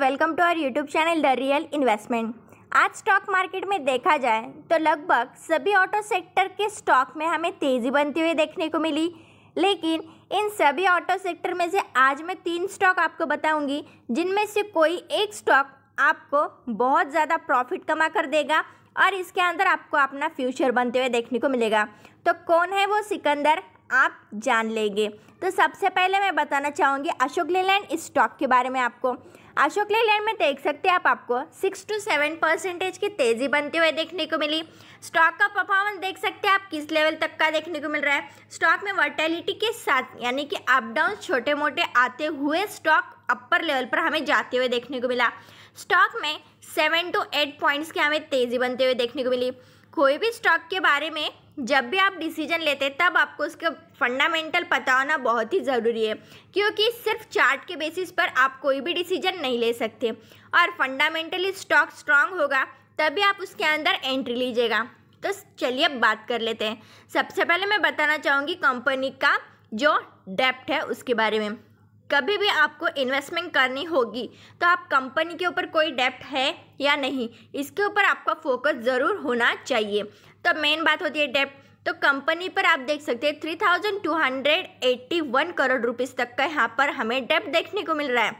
welcome to our YouTube channel the real investment आज stock market में देखा जाए तो लगभग सभी ऑटो सेक्टर के स्टॉक में हमें तेज़ी बनती हुई देखने को मिली लेकिन इन सभी ऑटो सेक्टर में से आज मैं तीन स्टॉक आपको बताऊंगी जिनमें से कोई एक स्टॉक आपको बहुत ज़्यादा प्रॉफिट कमा कर देगा और इसके अंदर आपको अपना फ्यूचर बनते हुए देखने को मिलेगा तो कौन है वो सिकंदर आप जान लेंगे तो सबसे पहले मैं बताना चाहूँगी अशोक लेलैंड इस स्टॉक के बारे में आपको अशोक लेलैंड में देख सकते हैं आप आपको सिक्स टू सेवन परसेंटेज की तेज़ी बनते हुए देखने को मिली स्टॉक का परफॉर्मेंस देख सकते हैं आप किस लेवल तक का देखने को मिल रहा है स्टॉक में वर्टैलिटी के साथ यानी कि अप डाउन छोटे मोटे आते हुए स्टॉक अपर लेवल पर हमें जाते हुए देखने को मिला स्टॉक में सेवन टू एट पॉइंट्स की हमें तेज़ी बनते हुए देखने को मिली कोई भी स्टॉक के बारे में जब भी आप डिसीजन लेते हैं तब आपको उसका फंडामेंटल पता होना बहुत ही ज़रूरी है क्योंकि सिर्फ चार्ट के बेसिस पर आप कोई भी डिसीजन नहीं ले सकते और फंडामेंटली स्टॉक स्ट्रांग होगा तभी आप उसके अंदर एंट्री लीजिएगा तो चलिए अब बात कर लेते हैं सबसे पहले मैं बताना चाहूँगी कंपनी का जो डेप्ट है उसके बारे में कभी भी आपको इन्वेस्टमेंट करनी होगी तो आप कंपनी के ऊपर कोई डेप्ट है या नहीं इसके ऊपर आपका फोकस ज़रूर होना चाहिए तो मेन बात होती है डेप्ट तो कंपनी पर आप देख सकते हैं three thousand two hundred eighty one crore rupees तक का यहाँ पर हमें डेप्ट देखने को मिल रहा है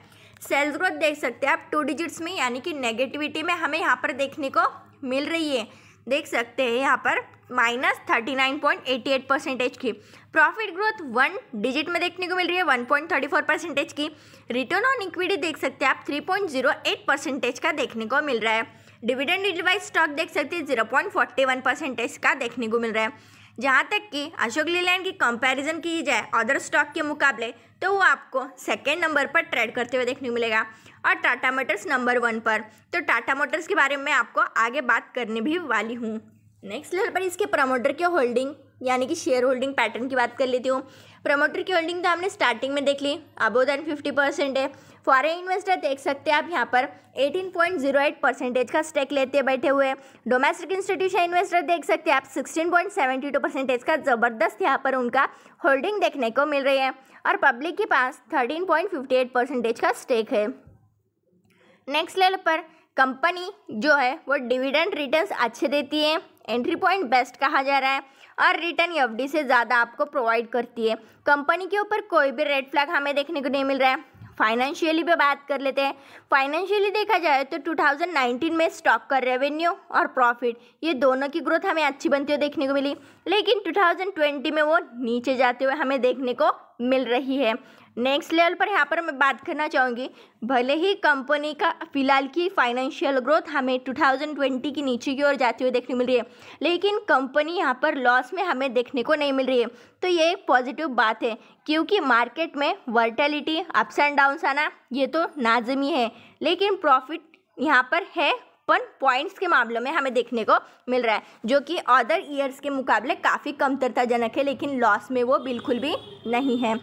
सेल्स ग्रोथ देख सकते हैं आप टू डिजिट्स में यानी कि नेगेटिविटी में हमें यहाँ पर देखने को मिल रही है देख सकते हैं यहाँ पर minus thirty nine point eighty eight percentage की प्रॉफिट ग्रोथ वन डिजिट में देखने को मिल रही है one point thirty four percentage की रिटर्न ऑन इक्विटी देख सकते हैं आप three point zero eight percentage का देखने को मिल रहा है डिविडेंड रिवाइज स्टॉक देख सकते हैं zero point forty one percentage का देखने को मिल रहा है जहाँ तक कि अशोक लीलैंड की कंपैरिजन की जाए अदर स्टॉक के मुकाबले तो वो आपको सेकेंड नंबर पर ट्रेड करते हुए देखने को मिलेगा और टाटा मोटर्स नंबर वन पर तो टाटा मोटर्स के बारे में आपको आगे बात करने भी वाली हूँ नेक्स्ट लेवल पर इसके प्रमोटर की होल्डिंग यानी कि शेयर होल्डिंग पैटर्न की बात कर लेती हूँ प्रमोटर की होल्डिंग तो हमने स्टार्टिंग में देख ली अबो दैन फिफ्टी परसेंट है फॉरेन इन्वेस्टर देख सकते हैं आप यहाँ पर eighteen point zero eight percentage का स्टेक लेते बैठे हुए डोमेस्टिक इंस्टीट्यूशन इन्वेस्टर देख सकते हैं आप टू परसेंटेज का ज़बरदस्त यहाँ पर उनका होल्डिंग देखने को मिल रही है और पब्लिक के पास thirteen point fifty eight percentage का स्टेक है नेक्स्ट लेवल पर कंपनी जो है वो डिविडेंड रिटर्न अच्छे देती है एंट्री पॉइंट बेस्ट कहा जा रहा है और रिटर्न एफ e से ज़्यादा आपको प्रोवाइड करती है कंपनी के ऊपर कोई भी रेड फ्लैग हमें देखने को नहीं मिल रहा है फाइनेंशियली पे बात कर लेते हैं फाइनेंशियली देखा जाए तो 2019 में स्टॉक का रेवेन्यू और प्रॉफिट ये दोनों की ग्रोथ हमें अच्छी बनती हुई देखने को मिली लेकिन 2020 में वो नीचे जाते हुए हमें देखने को मिल रही है नेक्स्ट लेवल पर यहाँ पर मैं बात करना चाहूँगी भले ही कंपनी का फिलहाल की फाइनेंशियल ग्रोथ हमें 2020 की नीचे की ओर जाती हुई देखने मिल रही है लेकिन कंपनी यहाँ पर लॉस में हमें देखने को नहीं मिल रही है तो ये एक पॉजिटिव बात है क्योंकि मार्केट में वर्टेलिटी अप्स एंड डाउन्स आना ये तो नाजमी है लेकिन प्रॉफिट यहाँ पर है अपन पॉइंट्स के मामलों में हमें देखने को मिल रहा है जो कि अदर ईयर्स के मुकाबले काफ़ी कमतरताजनक है लेकिन लॉस में वो बिल्कुल भी नहीं है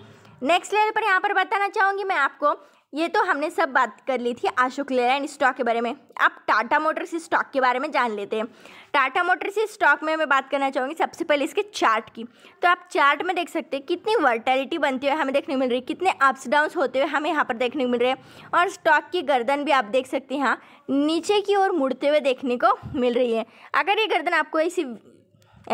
नेक्स्ट लेवल पर यहाँ पर बताना चाहूँगी मैं आपको ये तो हमने सब बात कर ली थी अशोक लेलैंड स्टॉक के बारे में अब टाटा मोटर्स स्टॉक के बारे में जान लेते हैं टाटा मोटर्स स्टॉक में मैं बात करना चाहूँगी सबसे पहले इसके चार्ट की तो आप चार्ट में देख सकते हैं कितनी वर्टैलिटी बनती है हमें देखने को मिल रही है कितने अप्स डाउन्स होते हुए हमें यहाँ पर देखने को मिल रहे हैं और स्टॉक की गर्दन भी आप देख सकते हैं यहाँ नीचे की ओर मुड़ते हुए देखने को मिल रही है अगर ये गर्दन आपको ऐसी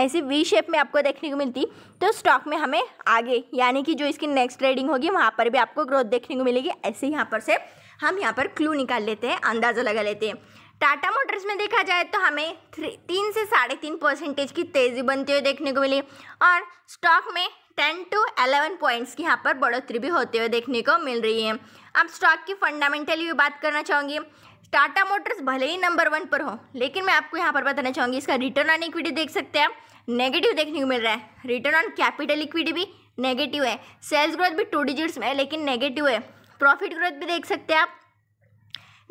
ऐसी वी शेप में आपको देखने को मिलती तो स्टॉक में हमें आगे यानी कि जो इसकी नेक्स्ट ट्रेडिंग होगी वहाँ पर भी आपको ग्रोथ देखने को मिलेगी ऐसे यहाँ पर से हम यहाँ पर क्लू निकाल लेते हैं अंदाज़ा लगा लेते हैं टाटा मोटर्स में देखा जाए तो हमें थ्री तीन से साढ़े तीन परसेंटेज की तेज़ी बनती हुई देखने को मिली और स्टॉक में टेन टू अलेवन पॉइंट्स की यहाँ पर बढ़ोतरी भी होते हुए देखने को मिल रही है अब स्टॉक की फंडामेंटली भी बात करना चाहूँगी टाटा मोटर्स भले ही नंबर वन पर हो लेकिन मैं आपको यहाँ पर बताना चाहूँगी इसका रिटर्न ऑन इक्विटी देख सकते हैं नेगेटिव देखने को मिल रहा है रिटर्न ऑन कैपिटल इक्विटी भी नेगेटिव है सेल्स ग्रोथ भी टू डिजिट्स में है लेकिन नेगेटिव है प्रॉफिट ग्रोथ भी देख सकते हैं आप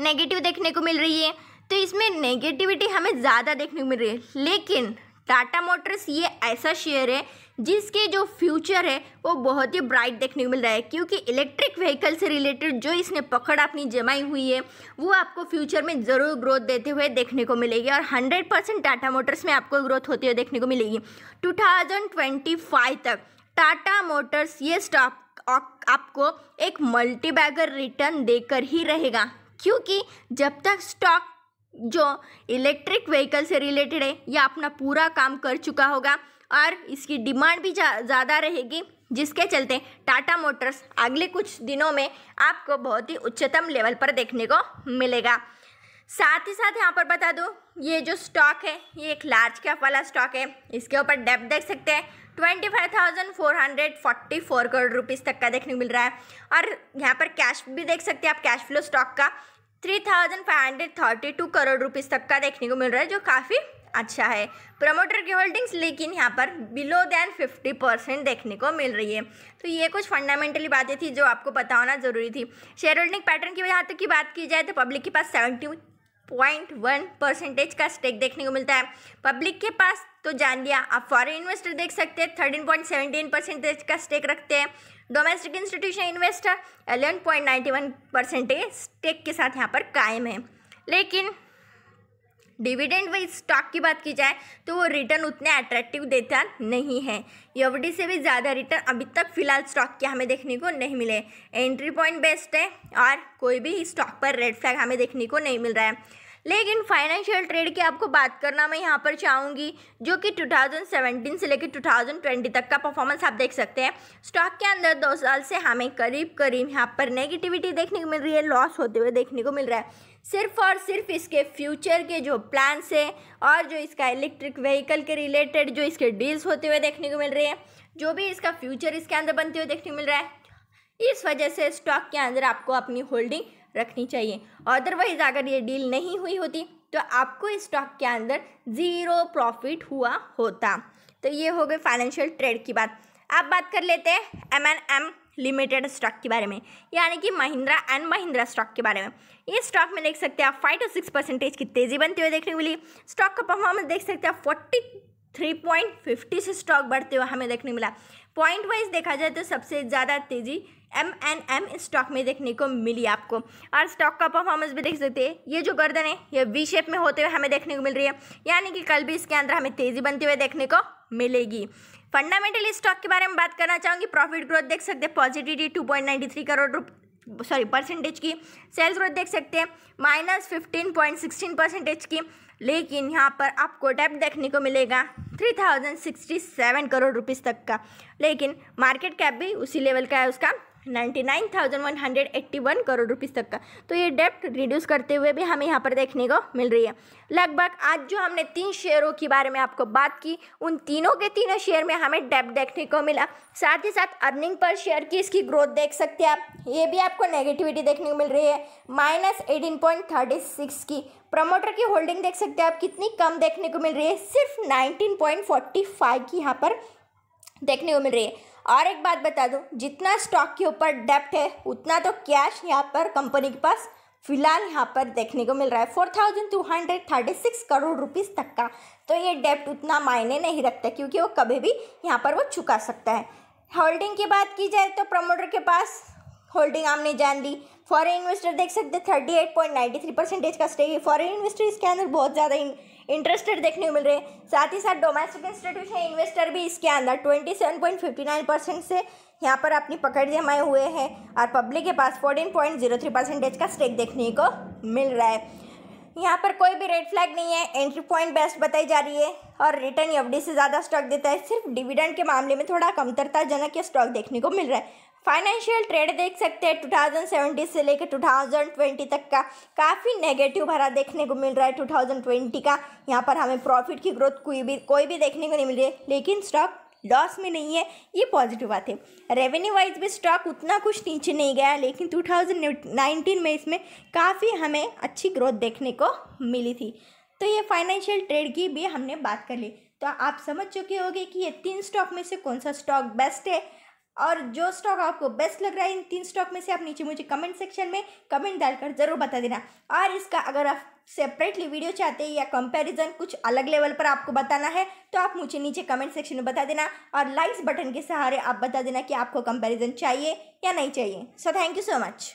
नेगेटिव देखने को मिल रही है तो इसमें नेगेटिविटी हमें ज़्यादा देखने को मिल रही है लेकिन टाटा मोटर्स ये ऐसा शेयर है जिसके जो फ्यूचर है वो बहुत ही ब्राइट देखने को मिल रहा है क्योंकि इलेक्ट्रिक व्हीकल से रिलेटेड जो इसने पकड़ अपनी जमाई हुई है वो आपको फ्यूचर में ज़रूर ग्रोथ देते हुए देखने को मिलेगी और 100 परसेंट टाटा मोटर्स में आपको ग्रोथ होती हुई देखने को मिलेगी 2025 तक टाटा मोटर्स ये स्टॉक आपको एक मल्टी रिटर्न देकर ही रहेगा क्योंकि जब तक स्टॉक जो इलेक्ट्रिक व्हीकल से रिलेटेड है यह अपना पूरा काम कर चुका होगा और इसकी डिमांड भी ज़्यादा जा, रहेगी जिसके चलते टाटा मोटर्स अगले कुछ दिनों में आपको बहुत ही उच्चतम लेवल पर देखने को मिलेगा साथ ही साथ यहाँ पर बता दूँ ये जो स्टॉक है ये एक लार्ज कैप वाला स्टॉक है इसके ऊपर डेप देख सकते हैं twenty five thousand four hundred forty four crore rupees तक का देखने को मिल रहा है और यहाँ पर कैश भी देख सकते हैं आप कैश फ्लो स्टॉक का three thousand five hundred thirty two crore rupees तक का देखने को मिल रहा है जो काफ़ी अच्छा है प्रमोटर की होल्डिंग्स लेकिन यहाँ पर बिलो दैन फिफ्टी परसेंट देखने को मिल रही है तो ये कुछ फंडामेंटली बातें थी जो आपको बताना जरूरी थी शेयर होल्डिंग पैटर्न की वजह तक की बात की जाए तो पब्लिक के पास सेवेंटी पॉइंट वन परसेंटेज का स्टेक देखने को मिलता है पब्लिक के पास तो जान लिया आप फॉरेन इन्वेस्टर देख सकते हैं थर्टीन पॉइंट सेवेंटीन परसेंटेज का स्टेक रखते हैं domestic institution investor eleven point ninety one percentage stake के साथ यहाँ पर कायम है लेकिन डिविडेंड वही स्टॉक की बात की जाए तो वो रिटर्न उतने अट्रैक्टिव देता नहीं है यवडी से भी ज़्यादा रिटर्न अभी तक फिलहाल स्टॉक के हमें देखने को नहीं मिले एंट्री पॉइंट बेस्ट है और कोई भी स्टॉक पर रेड फ्लैग हमें देखने को नहीं मिल रहा है लेकिन फाइनेंशियल ट्रेड की आपको बात करना मैं यहाँ पर चाहूँगी जो कि 2017 से लेकर 2020 तक का परफॉर्मेंस आप देख सकते हैं स्टॉक के अंदर दो साल से हमें करीब करीब यहाँ पर नेगेटिविटी देखने को मिल रही है लॉस होते हुए देखने को मिल रहा है सिर्फ और सिर्फ इसके फ्यूचर के जो प्लान्स हैं और जो इसका इलेक्ट्रिक व्हीकल के रिलेटेड जो इसके डील्स होते हुए देखने को मिल रहे हैं जो भी इसका फ्यूचर इसके अंदर बनते हुए देखने को मिल रहा है इस वजह से स्टॉक के अंदर आपको अपनी होल्डिंग रखनी चाहिए अदरवाइज़ अगर ये डील नहीं हुई होती तो आपको स्टॉक के अंदर ज़ीरो प्रॉफिट हुआ होता तो ये हो गए फाइनेंशियल ट्रेड की बात अब बात कर लेते हैं M N M limited stock के बारे में यानी कि महिंद्रा एंड महिंद्रा स्टॉक के बारे में ये स्टॉक में देख सकते हैं आप फाइव टू सिक्स परसेंटेज की तेज़ी बनती हुई देखने को मिली स्टॉक का परफॉर्मेंस देख सकते हैं फोर्टी थ्री पॉइंट फिफ्टी से स्टॉक बढ़ते हुए हमें देखने मिला पॉइंट वाइज देखा जाए तो सबसे ज़्यादा तेज़ी एम एन एम स्टॉक में देखने को मिली आपको और स्टॉक का परफॉर्मेंस भी देख सकते हैं ये जो गर्दन है ये वी शेप में होते हुए हमें देखने को मिल रही है यानी कि कल भी इसके अंदर हमें तेज़ी बनते हुए देखने को मिलेगी फंडामेंटली स्टॉक के बारे में बात करना चाहूँगी प्रॉफिट ग्रोथ देख सकते हैं positivity two point ninety three crore रुप सॉरी परसेंटेज की सेल्स ग्रोथ देख सकते हैं minus fifteen point sixteen percentage की लेकिन यहाँ पर आपको डेप देखने को मिलेगा 3067 करोड़ रुपीस तक का लेकिन मार्केट कैप भी उसी लेवल का है उसका 99,181 करोड़ रुपीस तक का तो ये डेप्ट रिड्यूस करते हुए भी हमें यहाँ पर देखने को मिल रही है लगभग आज जो हमने तीन शेयरों के बारे में आपको बात की उन तीनों के तीनों शेयर में हमें डेप्ट देखने को मिला साथ ही साथ अर्निंग पर शेयर की इसकी ग्रोथ देख सकते हैं आप ये भी आपको नेगेटिविटी देखने को मिल रही है minus eighteen point thirty six की प्रमोटर की होल्डिंग देख सकते हैं आप कितनी कम देखने को मिल रही है सिर्फ नाइनटीन पॉइंट फोर्टी फाइव की यहाँ पर देखने को मिल रही है और एक बात बता दो जितना स्टॉक के ऊपर डेप्ट है उतना तो कैश यहाँ पर कंपनी के पास फिलहाल यहाँ पर देखने को मिल रहा है four thousand two hundred thirty six crore rupees तक का तो ये डेप्ट उतना मायने नहीं रखता क्योंकि वो कभी भी यहाँ पर वो चुका सकता है होल्डिंग की बात की जाए तो प्रमोटर के पास होल्डिंग आपने जान दी फॉरेन इन्वेस्टर देख सकते thirty eight point ninety three percentage का स्टेक है फॉरेन इन्वेस्टर इसके अंदर बहुत ज़्यादा इंटरेस्टेड देखने को मिल रहे हैं साथ ही साथ डोमेस्टिक इंस्टीट्यूशन इन्वेस्टर भी इसके अंदर twenty seven point fifty nine percent से यहाँ पर अपनी पकड़ जमाए हुए हैं और पब्लिक के पास fourteen point zero three percentage का स्टेक देखने को मिल रहा है यहाँ पर कोई भी रेड फ्लैग नहीं है एंट्री पॉइंट बेस्ट बताई जा रही है और रिटर्न एफ से ज़्यादा स्टॉक देता है सिर्फ डिविडेंड के मामले में थोड़ा कमतरताजनक या स्टॉक देखने को मिल रहा है फाइनेंशियल ट्रेड देख सकते हैं 2070 से लेकर 2020 तक का काफ़ी नेगेटिव भरा देखने को मिल रहा है 2020 का यहाँ पर हमें प्रॉफिट की ग्रोथ कोई भी कोई भी देखने को नहीं मिल रही है लेकिन स्टॉक लॉस में नहीं है ये पॉजिटिव बात है रेवेन्यू वाइज भी स्टॉक उतना कुछ नीचे नहीं गया लेकिन 2019 में इसमें काफ़ी हमें अच्छी ग्रोथ देखने को मिली थी तो ये फाइनेंशियल ट्रेड की भी हमने बात कर ली तो आप समझ चुके होंगे कि ये तीन स्टॉक में से कौन सा स्टॉक बेस्ट है और जो स्टॉक आपको बेस्ट लग रहा है इन तीन स्टॉक में से आप नीचे मुझे कमेंट सेक्शन में कमेंट डालकर ज़रूर बता देना और इसका अगर आप सेपरेटली वीडियो चाहते हैं या कंपैरिजन कुछ अलग लेवल पर आपको बताना है तो आप मुझे नीचे कमेंट सेक्शन में बता देना और लाइक्स बटन के सहारे आप बता देना कि आपको कंपैरिजन चाहिए या नहीं चाहिए so thank you so much